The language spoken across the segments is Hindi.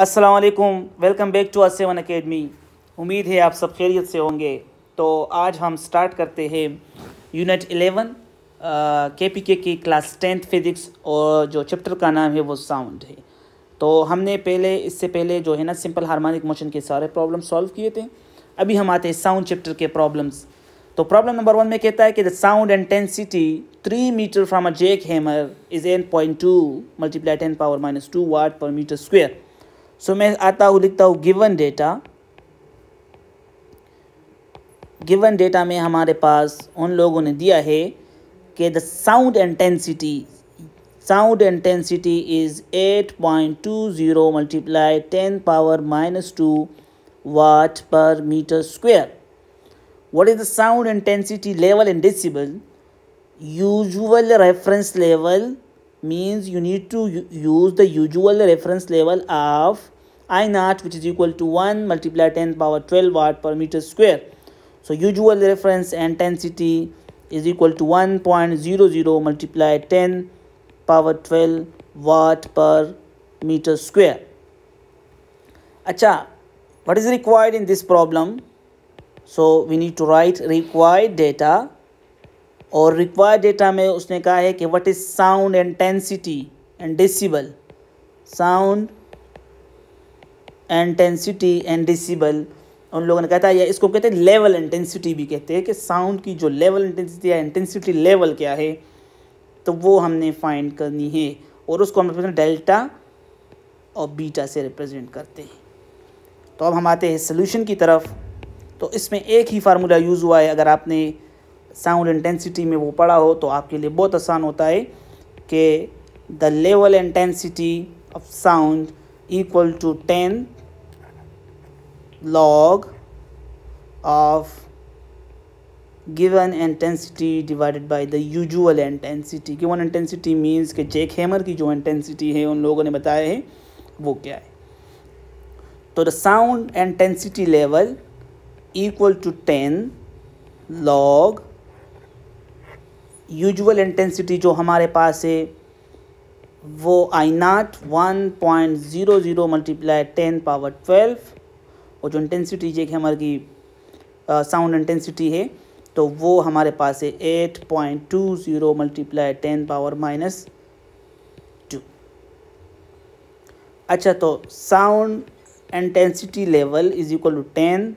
असलकुम welcome back to Awan academy उम्मीद है आप सब खैरियत से होंगे तो आज हम स्टार्ट करते हैं यूनिट एलेवन के पी के की क्लास टेंथ फिजिक्स और जो चैप्टर का नाम है वो साउंड है तो हमने पहले इससे पहले जो है ना सिंपल हारमोनिक मोशन के सारे प्रॉब्लम सॉल्व किए थे अभी हम आते हैं साउंड चैप्टर के प्रॉब्लम्स तो प्रॉब्लम नंबर वन में कहता है कि the sound intensity three meter from a jack hammer is an point two multiply ten power minus two watt per meter square so मैं आता हूँ लिखता हूँ गिवन डेटा गिवन डेटा में हमारे पास उन लोगों ने दिया है कि the sound intensity sound intensity is eight point two zero multiply ten power minus two watt per meter square what is the sound intensity level in decibel usual reference level means you need to use the usual reference level of i naught which is equal to 1 multiplied 10 power 12 watt per meter square so usual reference intensity is equal to 1.00 multiplied 10 power 12 watt per meter square acha what is required in this problem so we need to write required data और रिक्वायर्ड डेटा में उसने कहा है कि what is sound intensity and decibel sound intensity and decibel उन लोगों ने कहता है या इसको कहते हैं लेवल इंटेंसिटी भी कहते हैं कि साउंड की जो लेवल इंटेंसिटी या इंटेंसिटी लेवल क्या है तो वो हमने फाइंड करनी है और उसको हम रिप्रेजेंट डेल्टा और बीटा से रिप्रेजेंट करते हैं तो अब हम आते हैं सोल्यूशन की तरफ तो इसमें एक ही फार्मूला यूज़ हुआ है अगर आपने साउंड इंटेंसिटी में वो पड़ा हो तो आपके लिए बहुत आसान होता है कि the level intensity of sound equal to ten log of given intensity divided by the usual intensity given intensity means के जेक हेमर की जो इंटेंसिटी है उन लोगों ने बताया है वो क्या है तो the sound intensity level equal to ten log usual intensity जो हमारे पास है वो I naught one point zero zero multiply ten power twelve और जो इंटेंसिटी है हमारे की साउंड इंटेंसिटी है तो वो हमारे पास है eight point two zero multiply ten power minus two अच्छा तो sound intensity level is equal to ten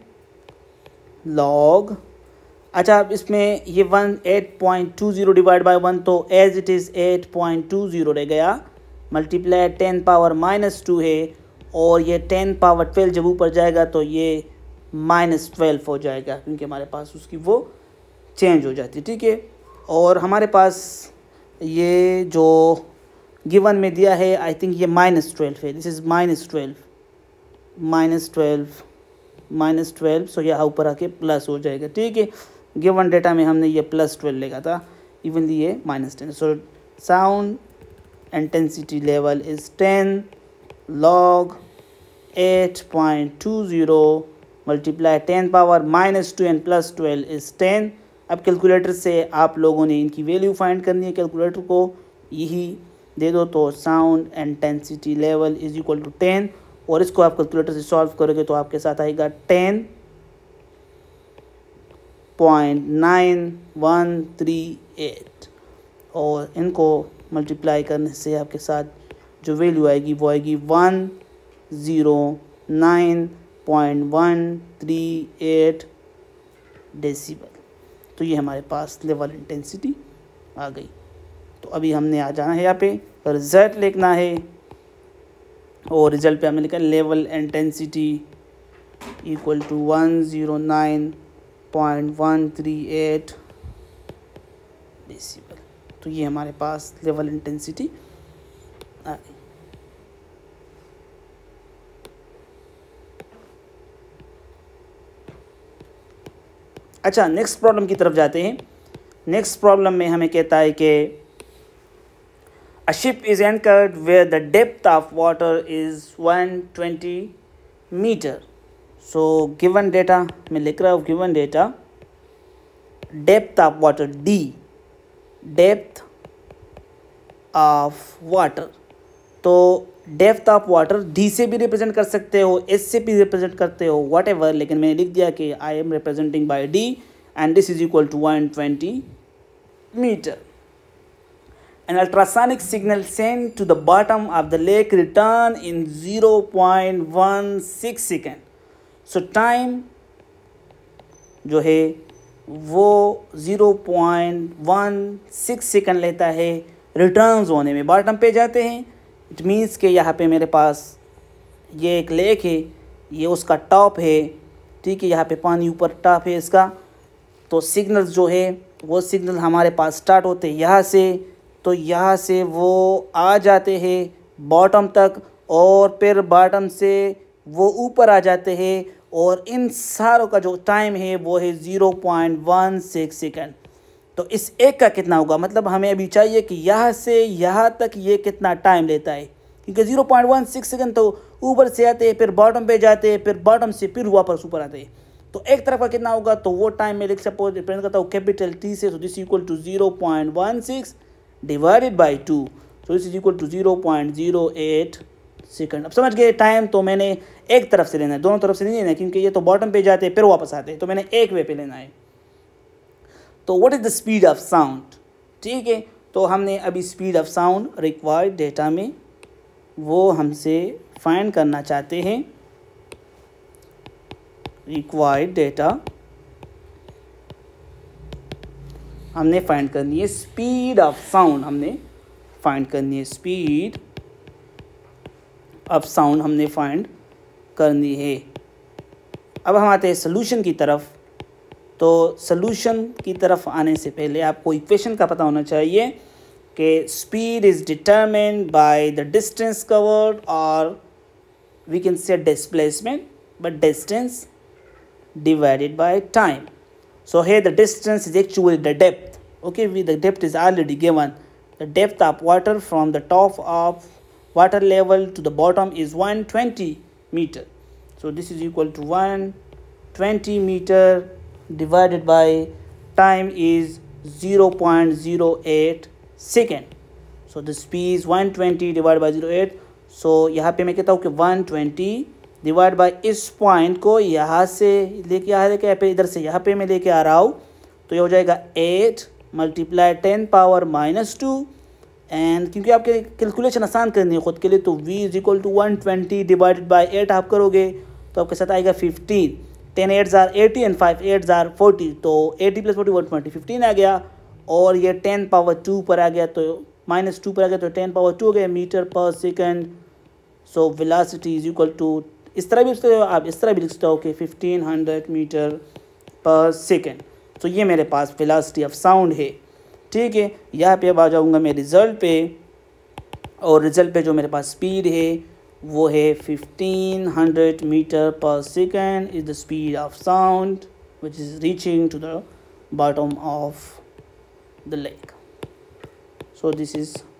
log अच्छा अब इसमें ये one eight point two zero divide by one तो as it is eight point two zero रह गया multiply ten power minus two है और ये टेन पावर ट्वेल्व जब ऊपर जाएगा तो ये माइनस ट्वेल्व हो जाएगा क्योंकि हमारे पास उसकी वो चेंज हो जाती है ठीक है और हमारे पास ये जो गिवन में दिया है आई थिंक ये माइनस ट्वेल्व है this is minus twelve minus twelve minus twelve so यह ऊपर आके प्लस हो जाएगा ठीक है गिवन डेटा में हमने ये प्लस ट्वेल्व लिखा था इवनली ये minus ten so sound intensity level is ten log eight point two zero multiply ten power minus two and plus twelve is ten अब कैलकुलेटर से आप लोगों ने इनकी वैल्यू फाइंड करनी है कैलकुलेटर को यही दे दो तो sound intensity level is equal to ten और इसको आप कैलकुलेटर से सॉल्व करोगे तो आपके साथ आएगा ten point nine one three eight और इनको मल्टीप्लाई करने से आपके साथ जो वैल्यू आएगी वो आएगी one zero nine point one three eight decibel तो ये हमारे पास लेवल इंटेंसिटी आ गई तो अभी हमने आ जाना है यहाँ पे रिजल्ट लिखना है और रिजल्ट पे हमने लिखा level intensity equal to one zero nine point one three eight decibel तो ये हमारे पास लेवल इंटेंसिटी आ गई अच्छा नेक्स्ट प्रॉब्लम की तरफ जाते हैं नेक्स्ट प्रॉब्लम में हमें कहता है कि a ship is anchored where the depth of water is 120 metre so given data मैं लिख रहा हूँ given data depth of water d depth of water तो डेप्थ ऑफ वाटर डी से भी रिप्रेजेंट कर सकते हो एस से भी रिप्रेजेंट करते हो वट एवर लेकिन मैंने लिख दिया कि I am representing by d and this is equal to one twenty metre signal send to the bottom of the lake return in zero point one six second so time जो है वो zero point one six second लेता है रिटर्न्स होने में बॉटम पे जाते हैं इट मीन्स के यहाँ पे मेरे पास ये एक लेक है ये उसका टॉप है ठीक है यहाँ पे पानी ऊपर टॉप है इसका तो सिग्नल जो है वो सिग्नल हमारे पास स्टार्ट होते हैं यहाँ से तो यहाँ से वो आ जाते हैं बॉटम तक और फिर बॉटम से वो ऊपर आ जाते हैं और इन सारों का जो टाइम है वो है zero point one six second तो इस एक का कितना होगा मतलब हमें अभी चाहिए कि यहाँ से यहाँ तक ये कितना टाइम लेता है क्योंकि zero point one six second तो ऊपर से आते हैं फिर बॉटम पे जाते हैं फिर बॉटम से फिर वापस ऊपर आते हैं तो एक तरफ का कितना होगा तो वो टाइम मैं लिख सपोज डिपेंड करता हूँ कैपिटल टी से तो this equal to zero point one six divided by two so this is equal to zero point zero eight second अब समझ गए टाइम तो मैंने एक तरफ से लेना है दोनों तरफ से नहीं लेना है क्योंकि ये तो बॉटम पे जाते हैं फिर वापस आते हैं तो मैंने एक वे पे लेना है तो what is the speed of sound ठीक है तो हमने अभी speed of sound required data में वो हमसे फाइंड करना चाहते हैं रिक्वायर्ड डेटा हमने फाइंड करनी है स्पीड ऑफ साउंड हमने फाइंड करनी है स्पीड ऑफ साउंड हमने फाइंड करनी है अब हम आते हैं सोल्यूशन की तरफ तो सोल्यूशन की तरफ आने से पहले आपको इक्वेशन का पता होना चाहिए कि speed is determined by the distance covered और we can say displacement but distance divided by time so है the distance is actual the depth okay we the depth is already given the depth of water from the top of water level to the bottom is 120 meter so this is equal to 120 meter divided by time is 0 0.08 second so the speed is 120 divided by 08 so, यहाँ पे मैं कहता हूँ कि 120 डिवाइड बाय इस पॉइंट को यहाँ से लेके आ लेके पे इधर से यहाँ पे मैं लेके आ रहा हूँ तो ये हो जाएगा 8 multiply ten power minus two and क्योंकि आपके कैलकुलेशन आसान करनी है ख़ुद के लिए तो v is equal to one twenty divided by eight आप करोगे तो आपके साथ आएगा फिफ्टीन टेन एट ज़ार एटी एंड फाइव एट ज़ार फोर्टी तो eighty plus forty one twenty fifteen आ गया और ये टेन पावर टू पर आ गया तो माइनस टू पर आ गया तो टेन पावर टू हो गया मीटर पर second so velocity is equal to इस तरह भी हो आप इस तरह भी लिख सकते हो कि फिफ्टीन हंड्रेड मीटर पर सेकेंड तो ये मेरे पास फिलासिटी ऑफ साउंड है ठीक है यहाँ पे अब आ जाऊँगा मैं रिज़ल्ट पे और रिज़ल्ट पे जो मेरे पास स्पीड है वो है 1500 मीटर पर second is the speed of sound which is reaching to the bottom of the lake so this is